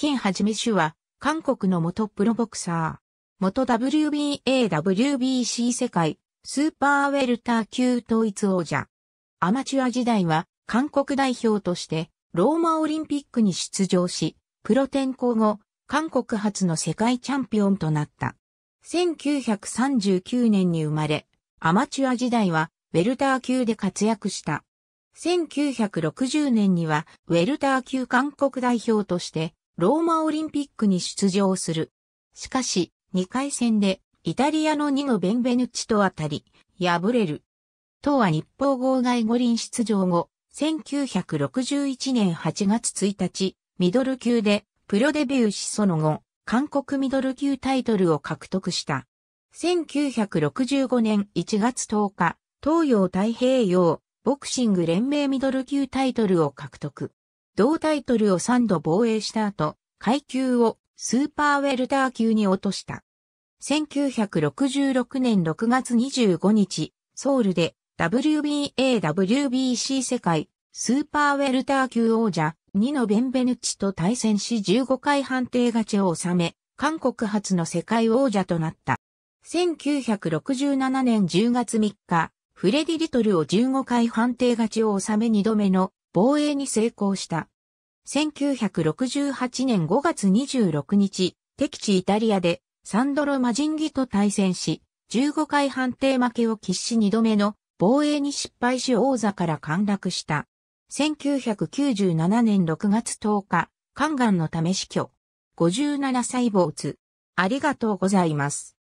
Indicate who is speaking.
Speaker 1: 金はじめ主は、韓国の元プロボクサー。元 WBA、WBC 世界、スーパーウェルター級統一王者。アマチュア時代は、韓国代表として、ローマオリンピックに出場し、プロ転向後、韓国初の世界チャンピオンとなった。1939年に生まれ、アマチュア時代は、ウェルター級で活躍した。1960年には、ウェルター級韓国代表として、ローマオリンピックに出場する。しかし、2回戦で、イタリアのニのベンベヌッチと当たり、敗れる。党は日報号外五輪出場後、1961年8月1日、ミドル級でプロデビューしその後、韓国ミドル級タイトルを獲得した。1965年1月10日、東洋太平洋ボクシング連盟ミドル級タイトルを獲得。同タイトルを3度防衛した後、階級をスーパーウェルター級に落とした。1966年6月25日、ソウルで WBA、WBC 世界スーパーウェルター級王者、ニノ・ベンベヌッチと対戦し15回判定勝ちを収め、韓国初の世界王者となった。1967年10月3日、フレディ・リトルを15回判定勝ちを収め2度目の防衛に成功した。1968年5月26日、敵地イタリアでサンドロ・マジンギと対戦し、15回判定負けを喫し2度目の防衛に失敗し王座から陥落した。1997年6月10日、肝がんのため死去。57歳没。ありがとうございます。